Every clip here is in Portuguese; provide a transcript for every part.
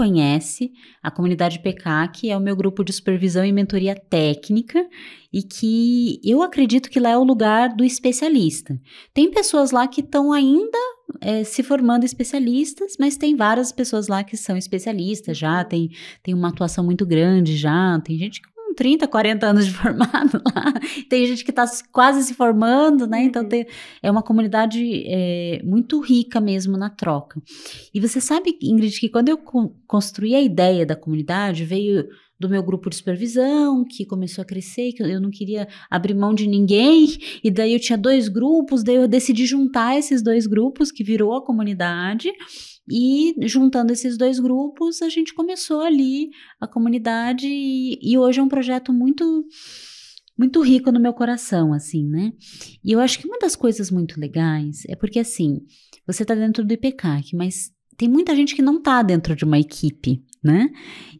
conhece, a comunidade PK, é o meu grupo de supervisão e mentoria técnica, e que eu acredito que lá é o lugar do especialista. Tem pessoas lá que estão ainda é, se formando especialistas, mas tem várias pessoas lá que são especialistas já, tem, tem uma atuação muito grande já, tem gente com 30, 40 anos de formado lá. Tem gente que está quase se formando, né? Então uhum. tem, é uma comunidade é, muito rica mesmo na troca. E você sabe, Ingrid, que quando eu construí a ideia da comunidade, veio do meu grupo de supervisão, que começou a crescer, que eu não queria abrir mão de ninguém, e daí eu tinha dois grupos, daí eu decidi juntar esses dois grupos, que virou a comunidade, e juntando esses dois grupos, a gente começou ali a comunidade, e, e hoje é um projeto muito muito rico no meu coração, assim, né? E eu acho que uma das coisas muito legais é porque, assim, você está dentro do IPCAC, mas tem muita gente que não está dentro de uma equipe, né?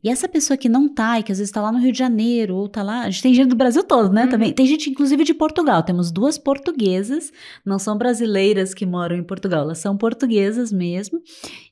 E essa pessoa que não tá, e que às vezes tá lá no Rio de Janeiro, ou tá lá. A gente tem gente do Brasil todo, né? Uhum. Também. Tem gente, inclusive, de Portugal. Temos duas portuguesas, não são brasileiras que moram em Portugal, elas são portuguesas mesmo,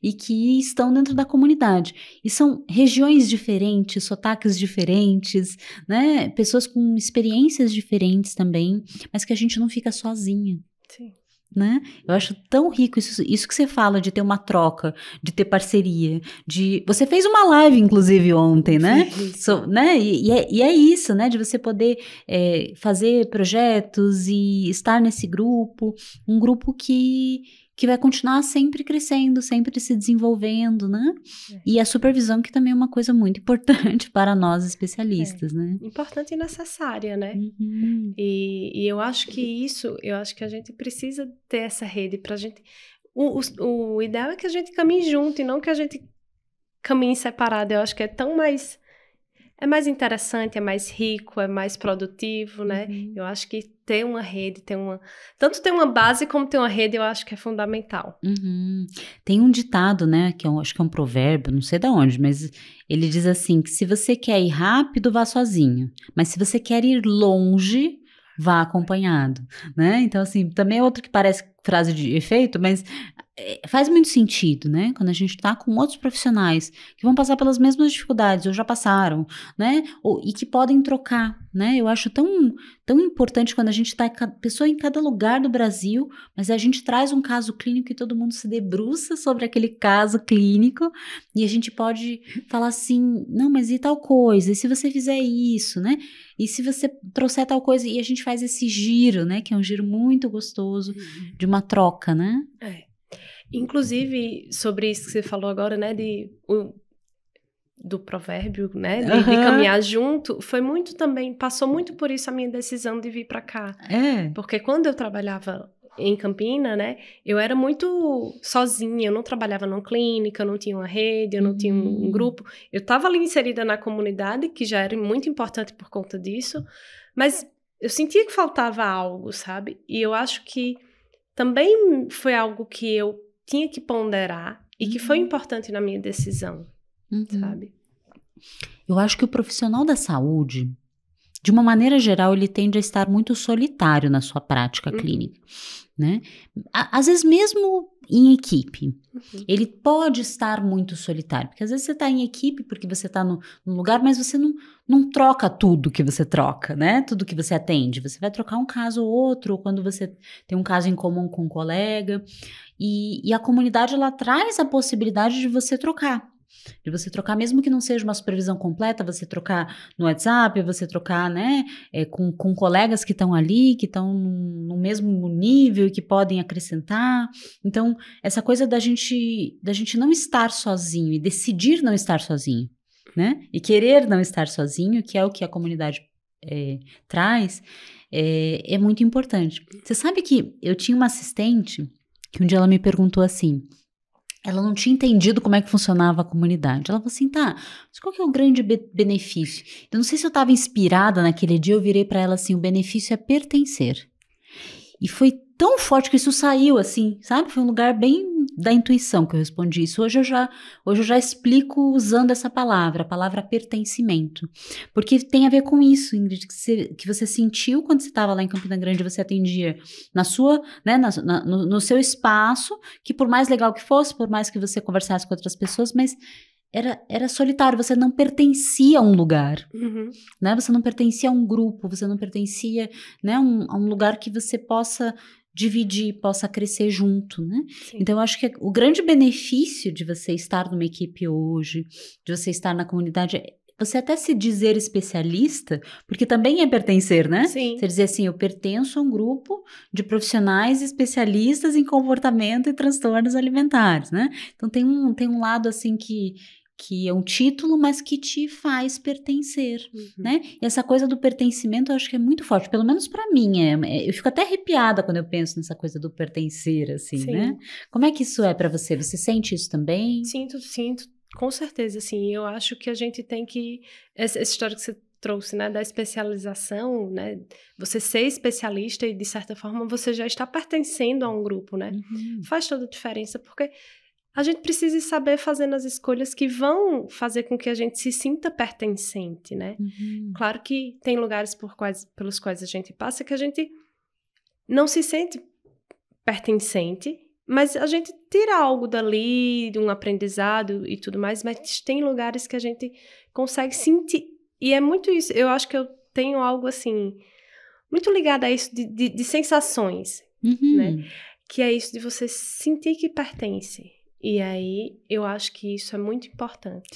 e que estão dentro da comunidade. E são regiões diferentes, sotaques diferentes, né? Pessoas com experiências diferentes também, mas que a gente não fica sozinha. Sim né? Eu acho tão rico isso, isso que você fala de ter uma troca, de ter parceria, de você fez uma live inclusive ontem, né? So, né? E, e, é, e, é, isso, né? De você poder é, fazer projetos e estar nesse grupo, um grupo que que vai continuar sempre crescendo, sempre se desenvolvendo, né? É. E a supervisão, que também é uma coisa muito importante para nós é, especialistas, né? é. né? Importante e necessária, né? Uhum. E, e eu acho que isso, eu acho que a gente precisa ter essa rede para a gente. O, o, o ideal é que a gente caminhe junto e não que a gente caminhe separado. Eu acho que é tão mais é mais interessante, é mais rico, é mais produtivo, né? Uhum. Eu acho que ter uma rede, ter uma. Tanto ter uma base como ter uma rede, eu acho que é fundamental. Uhum. Tem um ditado, né? Que eu é acho que é um provérbio, não sei de onde, mas ele diz assim: que se você quer ir rápido, vá sozinho. Mas se você quer ir longe, vá acompanhado, né? Então, assim, também é outro que parece frase de efeito, mas é, faz muito sentido, né? Quando a gente está com outros profissionais que vão passar pelas mesmas dificuldades ou já passaram, né? Ou, e que podem trocar, né? Eu acho tão, tão importante quando a gente está pessoa em cada lugar do Brasil, mas a gente traz um caso clínico e todo mundo se debruça sobre aquele caso clínico e a gente pode falar assim, não, mas e tal coisa? E se você fizer isso, né? E se você trouxer tal coisa e a gente faz esse giro, né? Que é um giro muito gostoso uhum. de uma troca, né? É. Inclusive, sobre isso que você falou agora, né, de, o, do provérbio, né, de, de, caminhar junto, foi muito também, passou muito por isso a minha decisão de vir para cá. É. Porque quando eu trabalhava em Campina, né, eu era muito sozinha, eu não trabalhava numa clínica, eu não tinha uma rede, eu não tinha um hum. grupo. Eu estava ali inserida na comunidade, que já era muito importante por conta disso, mas eu sentia que faltava algo, sabe? E eu acho que também foi algo que eu tinha que ponderar e que foi uhum. importante na minha decisão, uhum. sabe? Eu acho que o profissional da saúde, de uma maneira geral, ele tende a estar muito solitário na sua prática uhum. clínica. Né? Às vezes, mesmo em equipe, uhum. ele pode estar muito solitário, porque às vezes você está em equipe porque você está num lugar, mas você não, não troca tudo que você troca, né? Tudo que você atende. Você vai trocar um caso ou outro, ou quando você tem um caso em comum com um colega. E, e a comunidade ela traz a possibilidade de você trocar. De você trocar, mesmo que não seja uma supervisão completa, você trocar no WhatsApp, você trocar, né, é, com, com colegas que estão ali, que estão no mesmo nível e que podem acrescentar. Então, essa coisa da gente, da gente não estar sozinho e decidir não estar sozinho, né? E querer não estar sozinho, que é o que a comunidade é, traz, é, é muito importante. Você sabe que eu tinha uma assistente que um dia ela me perguntou assim: ela não tinha entendido como é que funcionava a comunidade. Ela falou assim: tá, mas qual que é o grande be benefício? Eu não sei se eu estava inspirada naquele dia, eu virei para ela assim: o benefício é pertencer. E foi tão forte que isso saiu assim, sabe? Foi um lugar bem da intuição que eu respondi isso. Hoje eu já, hoje eu já explico usando essa palavra, a palavra pertencimento. Porque tem a ver com isso, Ingrid, que você, que você sentiu quando você estava lá em Campina Grande, você atendia na sua, né, na, na, no, no seu espaço, que por mais legal que fosse, por mais que você conversasse com outras pessoas, mas era, era solitário, você não pertencia a um lugar, uhum. né? Você não pertencia a um grupo, você não pertencia né, um, a um lugar que você possa dividir, possa crescer junto, né? Sim. Então, eu acho que é o grande benefício de você estar numa equipe hoje, de você estar na comunidade, é você até se dizer especialista, porque também é pertencer, né? Sim. Você dizer assim, eu pertenço a um grupo de profissionais especialistas em comportamento e transtornos alimentares, né? Então tem um, tem um lado assim que que é um título, mas que te faz pertencer, uhum. né? E essa coisa do pertencimento eu acho que é muito forte, pelo menos para mim. É, é, eu fico até arrepiada quando eu penso nessa coisa do pertencer, assim, né? sim. né? Como é que isso é para você? Você sente isso também? Sinto, sinto, com certeza, sim. Eu acho que a gente tem que essa, essa história que você trouxe, né, da especialização, né, você ser especialista e de certa forma você já está pertencendo a um grupo, né? Uhum. Faz toda a diferença porque a gente precisa saber fazendo as escolhas que vão fazer com que a gente se sinta pertencente, né? Uhum. Claro que tem lugares por quais, pelos quais a gente passa que a gente não se sente pertencente, mas a gente tira algo dali, de um aprendizado e tudo mais, mas tem lugares que a gente consegue sentir. E é muito isso. Eu acho que eu tenho algo assim, muito ligado a isso de, de, de sensações, uhum. né? Que é isso de você sentir que pertence e aí eu acho que isso é muito importante.